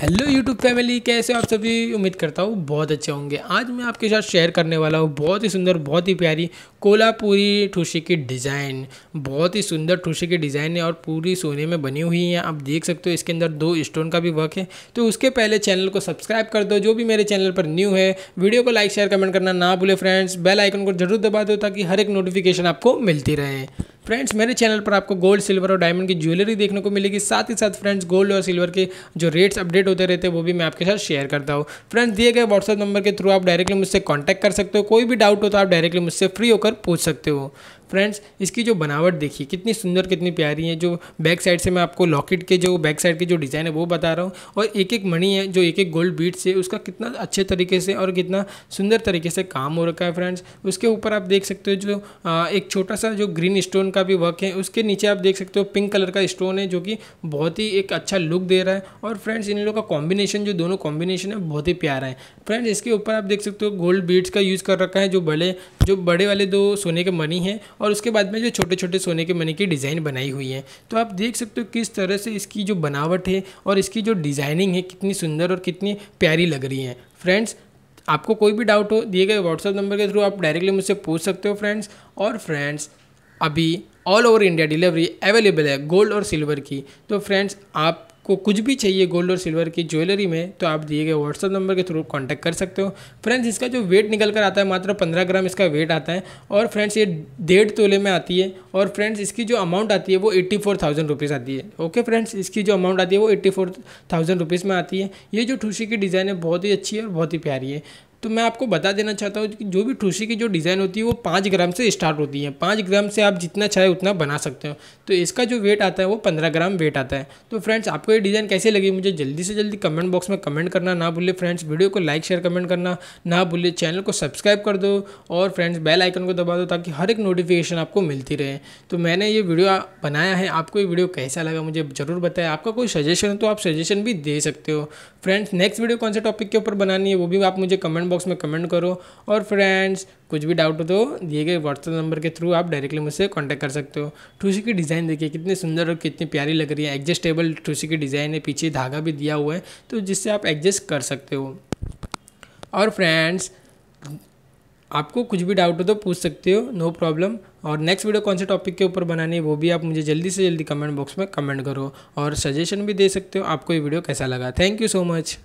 hello YouTube family कैसे आप सभी उम्मीद करता हूँ बहुत अच्छे होंगे आज मैं आपके साथ शेयर करने वाला हूँ बहुत ही सुंदर बहुत ही प्यारी कोलापुरी ठूसी की डिज़ाइन बहुत ही सुंदर ठूसी की डिज़ाइन है और पूरी सोने में बनी हुई है आप देख सकते हो इसके अंदर दो स्टोन का भी वर्क है तो उसके पहले चैनल को सब्सक्राइब कर दो जो भी मेरे चैनल पर न्यू है वीडियो को लाइक शेयर कमेंट करना ना भूले फ्रेंड्स बेल आइकन को जरूर दबा दो ताकि हर एक नोटिफिकेशन आपको मिलती रहे फ्रेंड्स मेरे चैनल पर आपको गोल्ड सिल्वर और डायमंड की ज्वेलरी देखने को मिलेगी साथ ही साथ फ्रेंड्स गोल्ड और सिल्वर के जो रेट्स अपडेट होते रहते हैं वो भी मैं आपके साथ शेयर करता हूँ फ्रेंड्स दिए गए व्हाट्सअप नंबर के थ्रू आप डायरेक्टली मुझसे कॉन्टैक्ट कर सकते हो कोई भी डाउट हो तो आप डायरेक्टली मुझसे फ्री होकर पूछ सकते हो फ्रेंड्स इसकी जो बनावट देखिए कितनी सुंदर कितनी प्यारी है जो बैक साइड से मैं आपको लॉकेट के जो बैक साइड के जो डिज़ाइन है वो बता रहा हूँ और एक एक मणि है जो एक एक गोल्ड बीट्स है उसका कितना अच्छे तरीके से और कितना सुंदर तरीके से काम हो रखा है फ्रेंड्स उसके ऊपर आप देख सकते हो जो आ, एक छोटा सा जो ग्रीन स्टोन का भी वर्क है उसके नीचे आप देख सकते हो पिंक कलर का स्टोन है जो कि बहुत ही एक अच्छा लुक दे रहा है और फ्रेंड्स इन लोगों का कॉम्बिनेशन जो दोनों कॉम्बिनेशन है बहुत ही प्यारा है फ्रेंड्स इसके ऊपर आप देख सकते हो गोल्ड बीट्स का यूज़ कर रखा है जो बड़े जो बड़े वाले दो सोने के मनी हैं और उसके बाद में जो छोटे छोटे सोने के मनी की डिज़ाइन बनाई हुई है तो आप देख सकते हो किस तरह से इसकी जो बनावट है और इसकी जो डिज़ाइनिंग है कितनी सुंदर और कितनी प्यारी लग रही है फ्रेंड्स आपको कोई भी डाउट हो दिए गए व्हाट्सअप नंबर के थ्रू आप डायरेक्टली मुझसे पूछ सकते हो फ्रेंड्स और फ्रेंड्स अभी all over India delivery available है गोल्ड और सिल्वर की तो फ्रेंड्स आप को कुछ भी चाहिए गोल्ड और सिल्वर की ज्वेलरी में तो आप दिए गए व्हाट्सअप नंबर के थ्रू कॉन्टैक्ट कर सकते हो फ्रेंड्स इसका जो वेट निकल कर आता है मात्र पंद्रह ग्राम इसका वेट आता है और फ्रेंड्स ये डेढ़ तोले में आती है और फ्रेंड्स इसकी जो अमाउंट आती है वो एट्टी फोर थाउजेंड रुपीज़ आती है ओके फ्रेंड्स इसकी जो अमाउंट आती है वो एट्टी फोर थाउजेंड रुपीज़ में आती है ये जो ठूसी की डिज़ाइन है बहुत ही अच्छी है और बहुत ही प्यारी है तो मैं आपको बता देना चाहता हूँ कि जो भी ठूसी की जो डिज़ाइन होती है वो पाँच ग्राम से स्टार्ट होती है पाँच ग्राम से आप जितना चाहे उतना बना सकते हो तो इसका जो वेट आता है वो पंद्रह ग्राम वेट आता है तो फ्रेंड्स आपको ये डिज़ाइन कैसे लगी मुझे जल्दी से जल्दी कमेंट बॉक्स में कमेंट करना ना भूलें फ्रेंड्स वीडियो को लाइक शेयर कमेंट करना ना भूलें चैनल को सब्सक्राइब कर दो और फ्रेंड्स बेल आइकन को दबा दो ताकि हर एक नोटिफिकेशन आपको मिलती रहे तो मैंने ये वीडियो बनाया है आपको ये वीडियो कैसा लगा मुझे ज़रूर बताया आपका कोई सजेशन हो तो आप सजेशन भी दे सकते हो फ्रेंड्स नेक्स्ट वीडियो कौन से टॉपिक के ऊपर बनानी है वो भी आप मुझे कमेंट कमेंट बॉक्स में कमेंट करो और फ्रेंड्स कुछ भी डाउट हो तो दिए गए व्हाट्सअप नंबर के थ्रू आप डायरेक्टली मुझसे कॉन्टैक्ट कर सकते हो टूसी की डिज़ाइन देखिए कितनी सुंदर और कितनी प्यारी लग रही है एडजस्टेबल टूसी की डिज़ाइन है पीछे धागा भी दिया हुआ है तो जिससे आप एडजस्ट कर सकते हो और फ्रेंड्स आपको कुछ भी डाउट हो तो पूछ सकते हो नो प्रॉब्लम और नेक्स्ट वीडियो कौन से टॉपिक के ऊपर बनानी है वो भी आप मुझे जल्दी से जल्दी कमेंट बॉक्स में कमेंट करो और सजेशन भी दे सकते हो आपको ये वीडियो कैसा लगा थैंक यू सो मच